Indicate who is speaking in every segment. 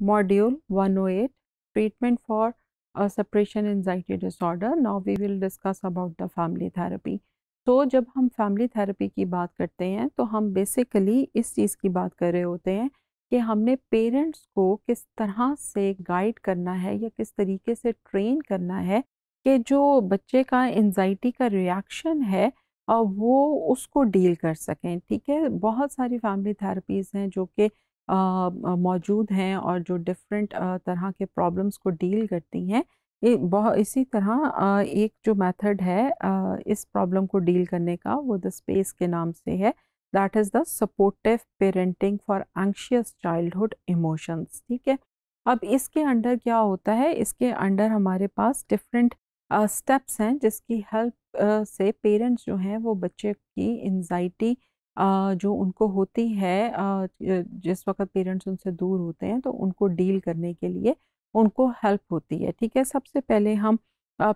Speaker 1: Module 108 Treatment for a Suppression Anxiety Disorder. Now we will discuss about the family therapy. तो जब हम family therapy की बात करते हैं तो हम बेसिकली इस चीज़ की बात कर रहे होते हैं कि हमने पेरेंट्स को किस तरह से गाइड करना है या किस तरीके से ट्रेन करना है कि जो बच्चे का एनजाइटी का रिएक्शन है वो उसको डील कर सकें ठीक है बहुत सारी फैमिली थेरेपीज़ हैं जो कि मौजूद हैं और जो डिफरेंट तरह के प्रॉब्लम्स को डील करती हैं बहुत इसी तरह एक जो मेथड है इस प्रॉब्लम को डील करने का वो द स्पेस के नाम से है that is the supportive parenting for anxious childhood emotions ठीक है अब इसके अंडर क्या होता है इसके अंडर हमारे पास डिफरेंट स्टेप्स हैं जिसकी हेल्प से पेरेंट्स जो हैं वो बच्चे की एनजाइटी जो उनको होती है जिस वक्त पेरेंट्स उनसे दूर होते हैं तो उनको डील करने के लिए उनको हेल्प होती है ठीक है सबसे पहले हम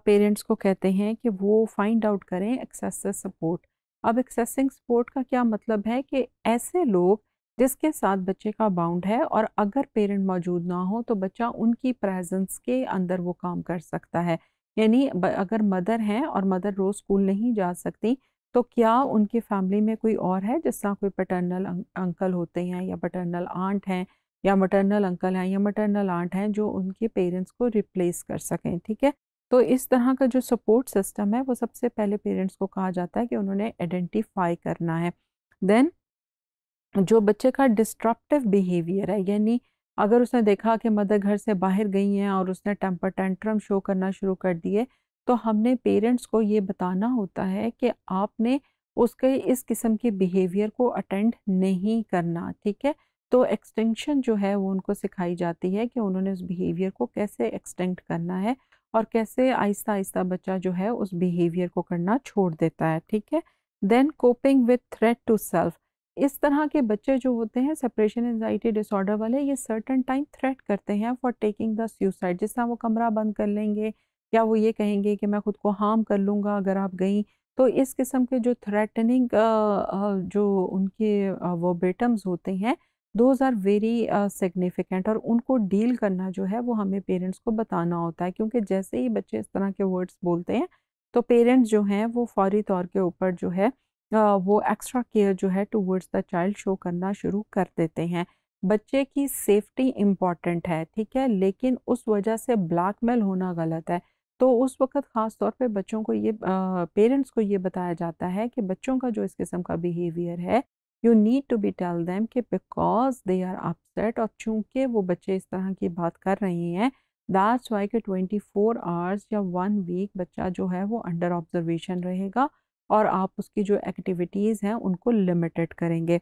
Speaker 1: पेरेंट्स को कहते हैं कि वो फाइंड आउट करें एक्सेसिव सपोर्ट अब एक्सेसिंग सपोर्ट का क्या मतलब है कि ऐसे लोग जिसके साथ बच्चे का बाउंड है और अगर पेरेंट मौजूद ना हो तो बच्चा उनकी प्रेजेंस के अंदर वो काम कर सकता है यानी अगर मदर हैं और मदर रोज़ स्कूल नहीं जा सकती तो क्या उनकी फैमिली में कोई और है जिस तरह कोई पटर्नल अंकल होते हैं या पटर्नल आंट हैं या मटर्नल अंकल हैं या मटर्नल आंट हैं जो उनके पेरेंट्स को रिप्लेस कर सकें ठीक है तो इस तरह का जो सपोर्ट सिस्टम है वो सबसे पहले पेरेंट्स को कहा जाता है कि उन्होंने आइडेंटिफाई करना है देन जो बच्चे का डिस्ट्रप्टिव बिहेवियर है यानी अगर उसने देखा कि मदर घर से बाहर गई हैं और उसने टेम्पर टेंट्रम शो करना शुरू कर दिए तो हमने पेरेंट्स को ये बताना होता है कि आपने उसके इस किस्म के बिहेवियर को अटेंड नहीं करना ठीक है तो एक्सटेंशन जो है वो उनको सिखाई जाती है कि उन्होंने उस बिहेवियर को कैसे एक्सटेंड करना है और कैसे आहिस्ता आहिस्ता बच्चा जो है उस बिहेवियर को करना छोड़ देता है ठीक है then coping with threat to self इस तरह के बच्चे जो होते हैं सेपरेशन एनजाइटी डिसऑर्डर वाले ये सर्टन टाइम थ्रेट करते हैं फॉर टेकिंग द सुसाइड जिस तरह वो कमरा बंद कर लेंगे या वो ये कहेंगे कि मैं ख़ुद को हार्म कर लूँगा अगर आप गई तो इस किस्म के जो थ्रेटनिंग जो उनके वो बेटम्स होते हैं दोज आर वेरी सिग्निफिकेंट और उनको डील करना जो है वो हमें पेरेंट्स को बताना होता है क्योंकि जैसे ही बच्चे इस तरह के वर्ड्स बोलते हैं तो पेरेंट्स जो हैं वो फौरी तौर के ऊपर जो है वो एक्स्ट्रा केयर जो है टूवर्ड्स द चाइल्ड शो करना शुरू कर देते हैं बच्चे की सेफ्टी इम्पॉर्टेंट है ठीक है लेकिन उस वजह से ब्लैकमेल होना गलत है तो उस वक्त ख़ास तौर पे बच्चों को ये पेरेंट्स को ये बताया जाता है कि बच्चों का जो इस किस्म का बिहेवियर है you need to be tell them कि बिकॉज दे आर अपसेट और चूँकि वो बच्चे इस तरह की बात कर रहे हैं दैट्स वाई के ट्वेंटी फोर आवर्स या वन वीक बच्चा जो है वो अंडर ऑब्जर्वेशन रहेगा और आप उसकी जो एक्टिविटीज़ हैं उनको लिमिटेड करेंगे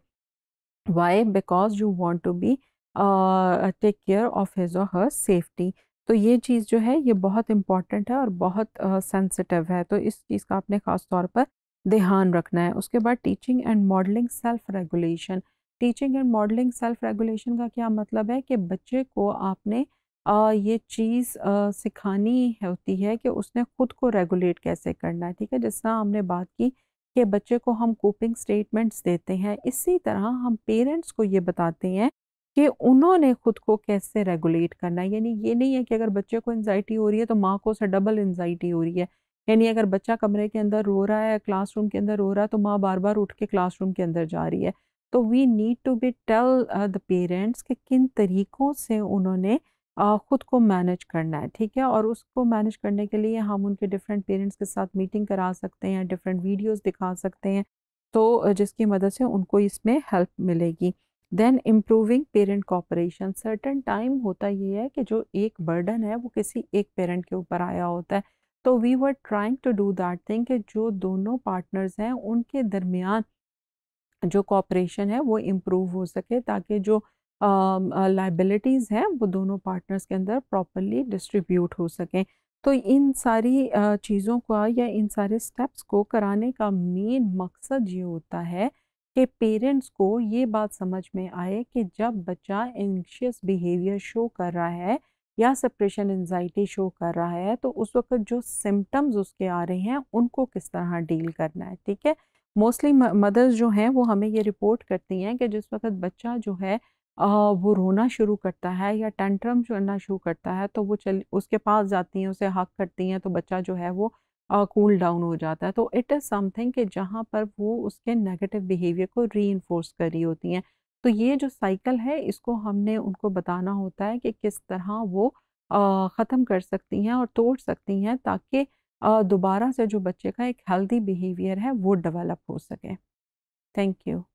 Speaker 1: why because you want to be take care of his और हर सेफ्टी तो ये चीज़ जो है ये बहुत इम्पॉर्टेंट है और बहुत सेंसिटिव uh, है तो इस चीज़ का आपने ख़ास तौर पर ध्यान रखना है उसके बाद teaching and modelling self regulation teaching and modelling self regulation का क्या मतलब है कि बच्चे को आपने आ, ये चीज़ सिखानी होती है कि उसने ख़ुद को रेगुलेट कैसे करना है ठीक है जिस तरह हमने बात की कि बच्चे को हम कोपिंग स्टेटमेंट्स देते हैं इसी तरह हम पेरेंट्स को ये बताते हैं कि उन्होंने खुद को कैसे रेगुलेट करना है यानी ये नहीं है कि अगर बच्चे को एनजाइटी हो रही है तो माँ को उसे डबल एनजाइटी हो रही है यानी अगर बच्चा कमरे के अंदर रो रहा है क्लासरूम के अंदर रो रहा है तो माँ बार बार उठ के क्लासरूम के अंदर जा रही है तो we need to be tell the parents कि किन तरीक़ों से उन्होंने uh, ख़ुद को मैनेज करना है ठीक है और उसको मैनेज करने के लिए हम उनके डिफरेंट पेरेंट्स के साथ मीटिंग करा सकते हैं डिफरेंट वीडियोस दिखा सकते हैं तो जिसकी मदद से उनको इसमें हेल्प मिलेगी then improving parent cooperation certain time होता ये है कि जो एक बर्डन है वो किसी एक पेरेंट के ऊपर आया होता है तो we were trying to do that thing कि जो दोनों पार्टनर्स हैं उनके दरमियान जो कॉपरेशन है वो इम्प्रूव हो सके ताकि जो लाइबिलिटीज़ uh, हैं वो दोनों पार्टनर्स के अंदर प्रॉपरली डिस्ट्रीब्यूट हो सकें तो इन सारी uh, चीज़ों का या इन सारे स्टेप्स को कराने का मेन मकसद ये होता है कि पेरेंट्स को ये बात समझ में आए कि जब बच्चा एंशियस बिहेवियर शो कर रहा है या सप्रेशन एनजाइटी शो कर रहा है तो उस वक्त जो सिम्टम्स उसके आ रहे हैं उनको किस तरह डील करना है ठीक है मोस्टली मदर्स जो हैं वो हमें ये रिपोर्ट करती हैं कि जिस वक्त बच्चा जो है आ, वो रोना शुरू करता है या टेंट्रम करना शुरू करता है तो वो चल उसके पास जाती हैं उसे हक करती हैं तो बच्चा जो है वो कूल डाउन हो जाता है तो इट इज़ समथिंग कि जहाँ पर वो उसके नेगेटिव बिहेवियर को री कर रही होती हैं तो ये जो साइकिल है इसको हमने उनको बताना होता है कि किस तरह वो ख़त्म कर सकती हैं और तोड़ सकती हैं ताकि दोबारा से जो बच्चे का एक हेल्दी बिहेवियर है वो डेवलप हो सके थैंक यू